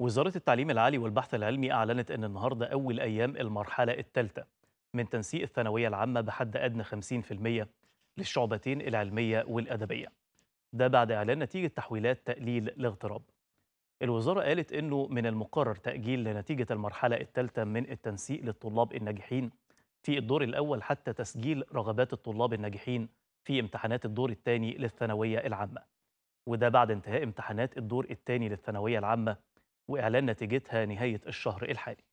وزارة التعليم العالي والبحث العلمي أعلنت أن النهاردة أول أيام المرحلة الثالثة من تنسيق الثانوية العامة بحد أدنى 50% للشعبتين العلمية والأدبية ده بعد إعلان نتيجة تحويلات تقليل الاغتراب الوزارة قالت أنه من المقرر تأجيل لنتيجة المرحلة الثالثة من التنسيق للطلاب الناجحين في الدور الأول حتى تسجيل رغبات الطلاب الناجحين في امتحانات الدور الثاني للثانوية العامة وده بعد انتهاء امتحانات الدور الثاني للثانوية العامة وإعلان نتيجتها نهاية الشهر الحالي